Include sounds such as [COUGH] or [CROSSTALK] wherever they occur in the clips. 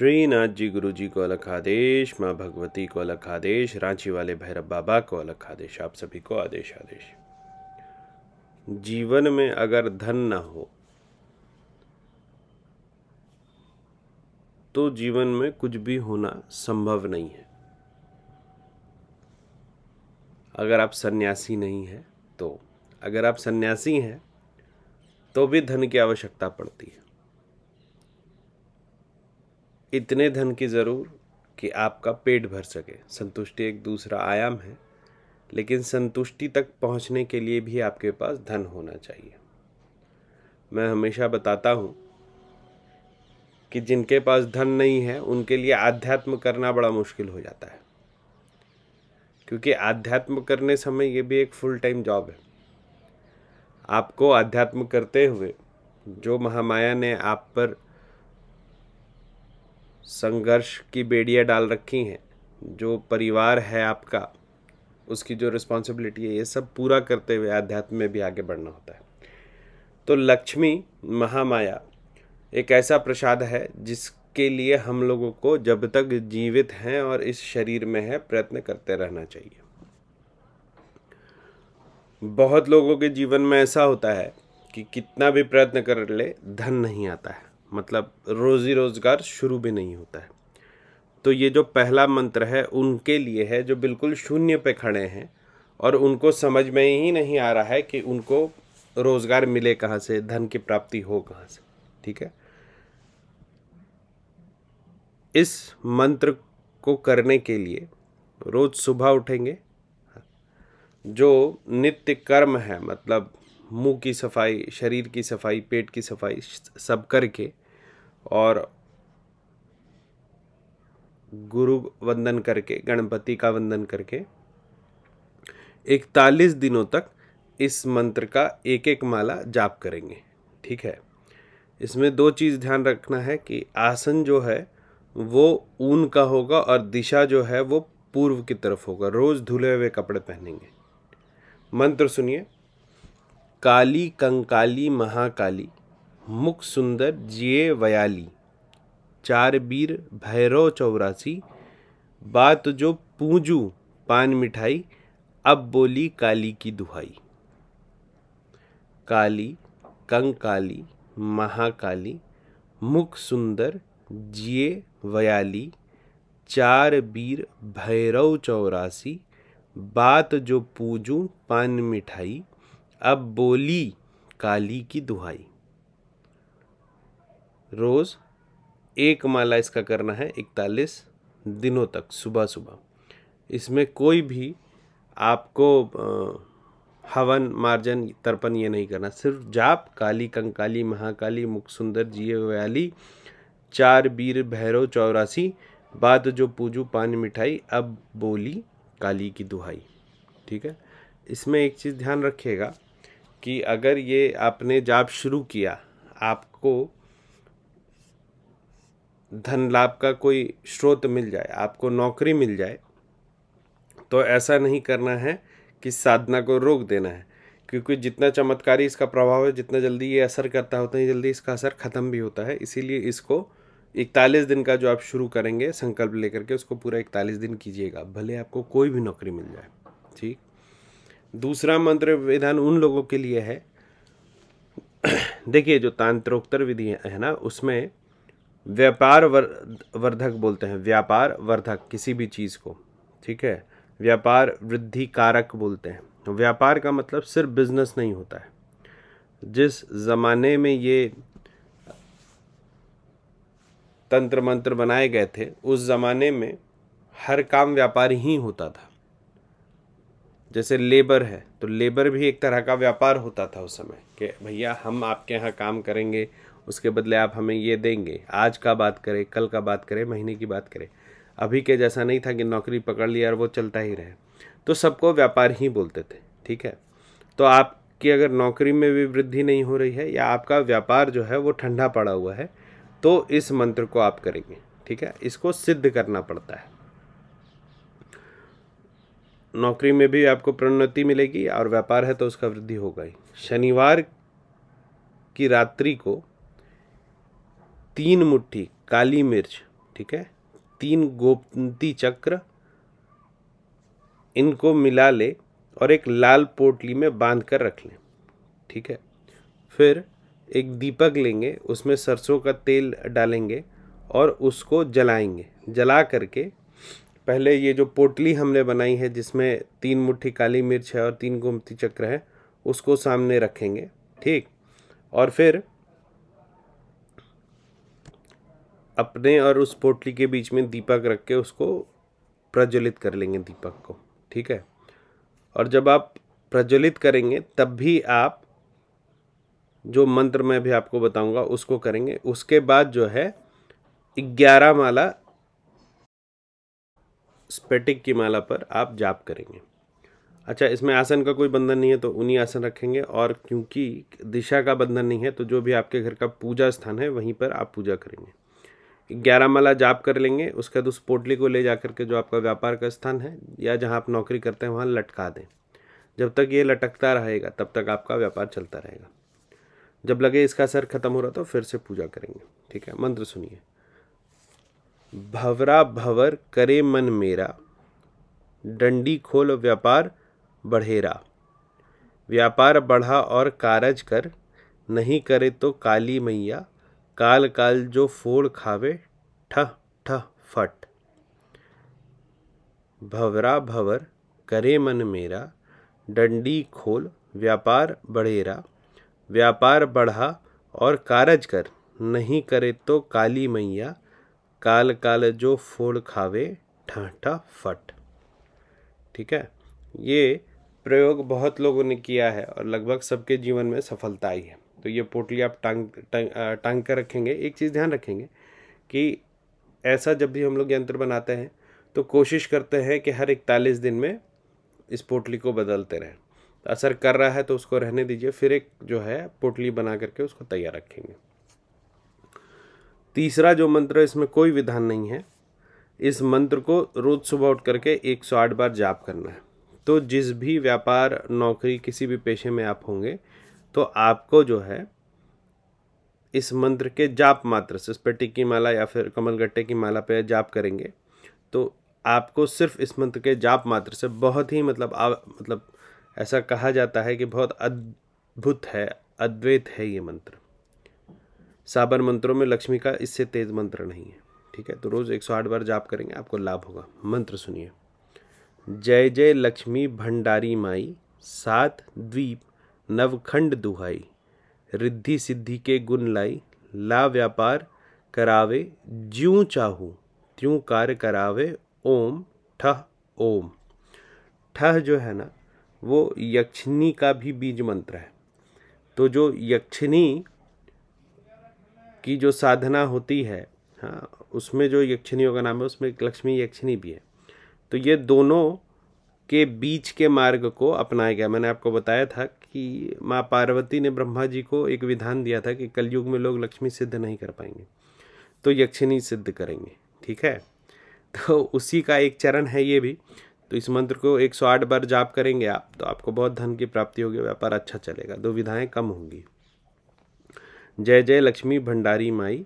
श्रीनाथ जी गुरु जी को अलग आदेश माँ भगवती को अलग आदेश रांची वाले भैरव बाबा को अलग आदेश आप सभी को आदेश आदेश जीवन में अगर धन न हो तो जीवन में कुछ भी होना संभव नहीं है अगर आप सन्यासी नहीं हैं तो अगर आप सन्यासी हैं तो भी धन की आवश्यकता पड़ती है इतने धन की ज़रूर कि आपका पेट भर सके संतुष्टि एक दूसरा आयाम है लेकिन संतुष्टि तक पहुंचने के लिए भी आपके पास धन होना चाहिए मैं हमेशा बताता हूं कि जिनके पास धन नहीं है उनके लिए आध्यात्म करना बड़ा मुश्किल हो जाता है क्योंकि आध्यात्म करने समय ये भी एक फुल टाइम जॉब है आपको आध्यात्म करते हुए जो महामाया ने आप पर संघर्ष की बेड़ियाँ डाल रखी हैं जो परिवार है आपका उसकी जो रिस्पॉन्सिबिलिटी है ये सब पूरा करते हुए अध्यात्म में भी आगे बढ़ना होता है तो लक्ष्मी महामाया एक ऐसा प्रसाद है जिसके लिए हम लोगों को जब तक जीवित हैं और इस शरीर में है प्रयत्न करते रहना चाहिए बहुत लोगों के जीवन में ऐसा होता है कि कितना भी प्रयत्न कर ले धन नहीं आता है मतलब रोज़ी रोज़गार शुरू भी नहीं होता है तो ये जो पहला मंत्र है उनके लिए है जो बिल्कुल शून्य पे खड़े हैं और उनको समझ में ही नहीं आ रहा है कि उनको रोज़गार मिले कहाँ से धन की प्राप्ति हो कहाँ से ठीक है इस मंत्र को करने के लिए रोज़ सुबह उठेंगे जो नित्य कर्म है मतलब मुंह की सफाई शरीर की सफाई पेट की सफाई सब करके और गुरु वंदन करके गणपति का वंदन करके इकतालीस दिनों तक इस मंत्र का एक एक माला जाप करेंगे ठीक है इसमें दो चीज़ ध्यान रखना है कि आसन जो है वो ऊन का होगा और दिशा जो है वो पूर्व की तरफ होगा रोज़ धुले हुए कपड़े पहनेंगे मंत्र सुनिए काली कंकाली महाकाली मुख सुंदर जिए वयाली चार बीर भैरव चौरासी बात जो पूजू पान मिठाई अब बोली काली की दुहाई काली कंकाली महाकाली मुख सुंदर जिए वयाली चार बीर भैरव चौरासी बात जो पूजू पान मिठाई अब बोली काली की दुहाई रोज़ एक माला इसका करना है इकतालीस दिनों तक सुबह सुबह इसमें कोई भी आपको हवन मार्जन तर्पण ये नहीं करना सिर्फ जाप काली कंकाली महाकाली मुख सुंदर जिये व्याली चार बीर भैरव चौरासी बाद जो पूजू पान मिठाई अब बोली काली की दुहाई ठीक है इसमें एक चीज़ ध्यान रखिएगा कि अगर ये आपने जाप शुरू किया आपको धन लाभ का कोई स्रोत मिल जाए आपको नौकरी मिल जाए तो ऐसा नहीं करना है कि साधना को रोक देना है क्योंकि जितना चमत्कारी इसका प्रभाव है जितना जल्दी ये असर करता है उतना ही जल्दी इसका असर ख़त्म भी होता है इसीलिए इसको इकतालीस दिन का जो आप शुरू करेंगे संकल्प लेकर के उसको पूरा इकतालीस दिन कीजिएगा भले आपको कोई भी नौकरी मिल जाए ठीक दूसरा मंत्र विधान उन लोगों के लिए है [CLEARS THROAT] देखिए जो तांत्रोक्तर विधि है ना उसमें व्यापार वर, वर्धक बोलते हैं व्यापार वर्धक किसी भी चीज़ को ठीक है व्यापार वृद्धि कारक बोलते हैं व्यापार का मतलब सिर्फ बिजनेस नहीं होता है जिस ज़माने में ये तंत्र मंत्र बनाए गए थे उस ज़माने में हर काम व्यापार ही होता था जैसे लेबर है तो लेबर भी एक तरह का व्यापार होता था उस समय कि भैया हम आपके यहाँ काम करेंगे उसके बदले आप हमें ये देंगे आज का बात करें कल का बात करें महीने की बात करें अभी के जैसा नहीं था कि नौकरी पकड़ लिया और वो चलता ही रहे तो सबको व्यापार ही बोलते थे ठीक है तो आपकी अगर नौकरी में भी वृद्धि नहीं हो रही है या आपका व्यापार जो है वो ठंडा पड़ा हुआ है तो इस मंत्र को आप करेंगे ठीक है इसको सिद्ध करना पड़ता है नौकरी में भी आपको प्रोन्नति मिलेगी और व्यापार है तो उसका वृद्धि होगा ही शनिवार की रात्रि को तीन मुट्ठी काली मिर्च ठीक है तीन गोपती चक्र इनको मिला ले और एक लाल पोटली में बांध कर रख लें ठीक है फिर एक दीपक लेंगे उसमें सरसों का तेल डालेंगे और उसको जलाएंगे जला करके पहले ये जो पोटली हमने बनाई है जिसमें तीन मुट्ठी काली मिर्च है और तीन गोमती चक्र है उसको सामने रखेंगे ठीक और फिर अपने और उस पोटली के बीच में दीपक रख के उसको प्रज्वलित कर लेंगे दीपक को ठीक है और जब आप प्रज्वलित करेंगे तब भी आप जो मंत्र मैं भी आपको बताऊंगा उसको करेंगे उसके बाद जो है ग्यारह माला स्पेटिक की माला पर आप जाप करेंगे अच्छा इसमें आसन का कोई बंधन नहीं है तो उन्हीं आसन रखेंगे और क्योंकि दिशा का बंधन नहीं है तो जो भी आपके घर का पूजा स्थान है वहीं पर आप पूजा करेंगे ग्यारह माला जाप कर लेंगे उसके बाद उस पोटली को ले जा करके जो आपका व्यापार का स्थान है या जहाँ आप नौकरी करते हैं वहाँ लटका दें जब तक ये लटकता रहेगा तब तक आपका व्यापार चलता रहेगा जब लगे इसका असर खत्म हो रहा तो फिर से पूजा करेंगे ठीक है मंत्र सुनिए भवरा भवर करे मन मेरा डंडी खोल व्यापार बढ़ेरा व्यापार बढ़ा और कारज कर नहीं करे तो काली मैया काल काल जो फोड़ खावे ठह ठह फट भवरा भवर करे मन मेरा डंडी खोल व्यापार बढ़ेरा व्यापार बढ़ा और कारज कर नहीं करे तो काली मैया काल काल जो फोड़ खावे ठ फट ठीक है ये प्रयोग बहुत लोगों ने किया है और लगभग सबके जीवन में सफलता आई है तो ये पोटली आप टांग टांग कर रखेंगे एक चीज़ ध्यान रखेंगे कि ऐसा जब भी हम लोग यंत्र बनाते हैं तो कोशिश करते हैं कि हर इकतालीस दिन में इस पोटली को बदलते रहें असर कर रहा है तो उसको रहने दीजिए फिर एक जो है पोटली बना करके उसको तैयार रखेंगे तीसरा जो मंत्र इसमें कोई विधान नहीं है इस मंत्र को रोज़ सुबह उठ करके एक सौ आठ बार जाप करना है तो जिस भी व्यापार नौकरी किसी भी पेशे में आप होंगे तो आपको जो है इस मंत्र के जाप मात्र से स्पेटिक की माला या फिर कमल गट्टे की माला पे जाप करेंगे तो आपको सिर्फ इस मंत्र के जाप मात्र से बहुत ही मतलब आ, मतलब ऐसा कहा जाता है कि बहुत अद्भुत है अद्वैत है ये मंत्र साबर मंत्रों में लक्ष्मी का इससे तेज मंत्र नहीं है ठीक है तो रोज़ एक सौ आठ बार जाप करेंगे आपको लाभ होगा मंत्र सुनिए जय जय लक्ष्मी भंडारी माई सात द्वीप नवखंड दुहाई रिद्धि सिद्धि के गुण लाई ला व्यापार करावे ज्यों चाहू त्यों कार्य करावे ओम ठह ओम ठह जो है ना वो यक्षिणी का भी बीज मंत्र है तो जो यक्षिणी की जो साधना होती है हाँ उसमें जो यक्षिणियों का नाम है उसमें लक्ष्मी यक्षिणी भी है तो ये दोनों के बीच के मार्ग को अपनाया गया मैंने आपको बताया था कि माँ पार्वती ने ब्रह्मा जी को एक विधान दिया था कि कलयुग में लोग लक्ष्मी सिद्ध नहीं कर पाएंगे तो यक्षिणी सिद्ध करेंगे ठीक है तो उसी का एक चरण है ये भी तो इस मंत्र को 108 बार जाप करेंगे आप तो आपको बहुत धन की प्राप्ति होगी व्यापार अच्छा चलेगा विधाएँ कम होंगी जय जय लक्ष्मी भंडारी माई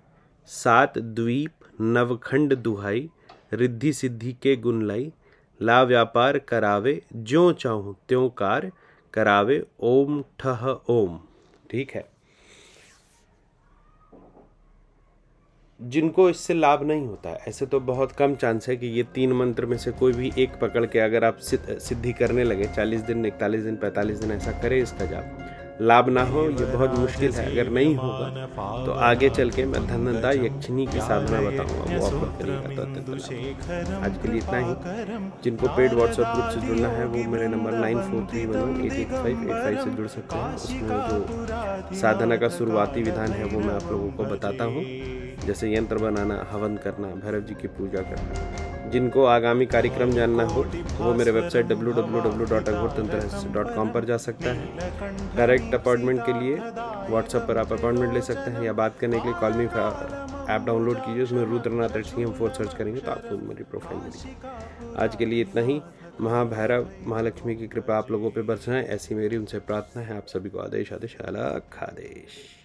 सात द्वीप नवखंड दुहाई रिद्धि सिद्धि के गुण लाई ला व्यापार करावे जो चाहूँ त्यों कार करावे ओम ठह ओम ठीक है जिनको इससे लाभ नहीं होता है ऐसे तो बहुत कम चांस है कि ये तीन मंत्र में से कोई भी एक पकड़ के अगर आप सिद्धि करने लगे चालीस दिन इकतालीस दिन पैंतालीस दिन ऐसा करें इसका जाप लाभ ना हो ये बहुत मुश्किल है अगर नहीं होगा तो आगे चल के मैं धनंदा यक्षिणी की साधना बताऊंगा वो आपको करेगा आज के लिए इतना ही जिनको पेड व्हाट्सएप ग्रुप से जुड़ना है वो मेरे number nine four three one eight eight five eight five से जुड़ सकते हैं उसमें जो साधना का शुरुआती विधान है वो मैं आप लोगों को बताता हूँ जैसे यंत्र बनाना हवन करना भैरव जी की पूजा करना जिनको आगामी कार्यक्रम जानना हो वो मेरे website W W W dot Aghor dot com पर जा सकता है डायरेक्ट अपॉइंटमेंट के लिए व्हाट्सएप पर आप अपॉइंटमेंट ले सकते हैं या बात करने के लिए कॉल मी ऐप डाउनलोड कीजिए उसमें Rudranath at C M four search करेंगे तो आपको मेरी प्रोफाइल मिलेगी आज के लिए इतना ही महाभैरव महालक्ष्मी की कृपा आप लोगों पर बरसाएं ऐसी मेरी उनसे प्रार्थना है आप सभी को आदेश आदेश अलग आदेश